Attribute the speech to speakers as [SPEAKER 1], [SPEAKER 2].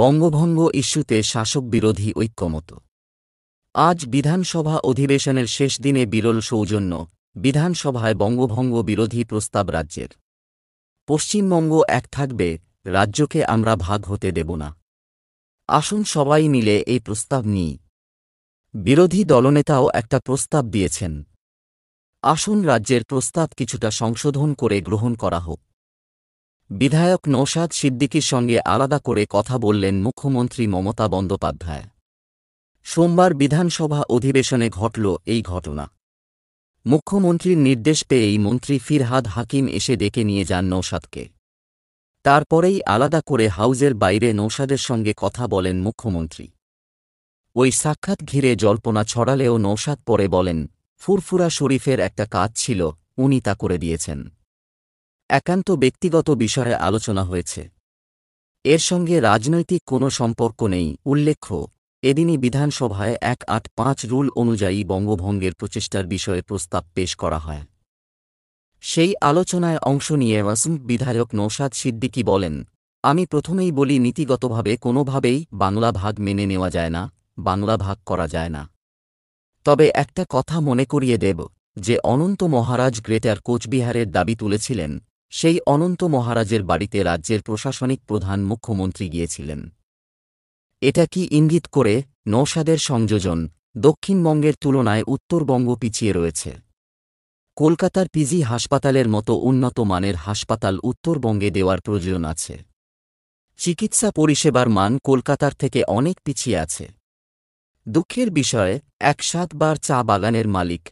[SPEAKER 1] বঙ্গভঙ্গ ইস্যুতে শাসক বিরোধী ঐক্যমত আজ বিধানসভা অধিবেশনের শেষ দিনে বিরল সৌজন্য বিধানসভায় বঙ্গভঙ্গ বিরোধী প্রস্তাব রাজ্যের পশ্চিমবঙ্গ এক থাকবে রাজ্যকে আমরা ভাগ হতে দেব না আসুন সবাই মিলে এই প্রস্তাব নিই বিরোধী দলনেতাও একটা প্রস্তাব দিয়েছেন আসুন রাজ্যের প্রস্তাব কিছুটা সংশোধন করে গ্রহণ করা হোক বিধায়ক নৌশাদ সিদ্দিকির সঙ্গে আলাদা করে কথা বললেন মুখ্যমন্ত্রী মমতা বন্দ্যোপাধ্যায় সোমবার বিধানসভা অধিবেশনে ঘটল এই ঘটনা মুখ্যমন্ত্রীর নির্দেশ পেয়েই মন্ত্রী ফিরহাদ হাকিম এসে ডেকে নিয়ে যান নৌসাদকে তারপরেই আলাদা করে হাউজের বাইরে নৌসাদের সঙ্গে কথা বলেন মুখ্যমন্ত্রী ওই সাক্ষাৎ ঘিরে জল্পনা ছড়ালেও নৌসাদ পরে বলেন ফুরফুরা শরীফের একটা কাজ ছিল উনি তা করে দিয়েছেন একান্ত ব্যক্তিগত বিষয়ে আলোচনা হয়েছে এর সঙ্গে রাজনৈতিক কোনো সম্পর্ক নেই উল্লেখ্য এদিনই বিধানসভায় এক আট পাঁচ রুল অনুযায়ী বঙ্গভঙ্গের প্রচেষ্টার বিষয়ে প্রস্তাব পেশ করা হয় সেই আলোচনায় অংশ নিয়ে ওয়াসুম বিধায়ক নৌসাদ সিদ্দিকি বলেন আমি প্রথমেই বলি নীতিগতভাবে কোনোভাবেই বাংলা ভাগ মেনে নেওয়া যায় না বাংলা ভাগ করা যায় না তবে একটা কথা মনে করিয়ে দেব যে অনন্ত মহারাজ গ্রেটার কোচবিহারের দাবি তুলেছিলেন সেই অনন্ত মহারাজের বাড়িতে রাজ্যের প্রশাসনিক প্রধান মুখ্যমন্ত্রী গিয়েছিলেন এটা কি ইঙ্গিত করে নৌসাদের সংযোজন দক্ষিণবঙ্গের তুলনায় উত্তরবঙ্গ পিছিয়ে রয়েছে কলকাতার পিজি হাসপাতালের মতো উন্নত মানের হাসপাতাল উত্তরবঙ্গে দেওয়ার প্রয়োজন আছে চিকিৎসা পরিষেবার মান কলকাতার থেকে অনেক পিছিয়ে আছে দুঃখের বিষয়ে এক সাতবার চা বাগানের মালিক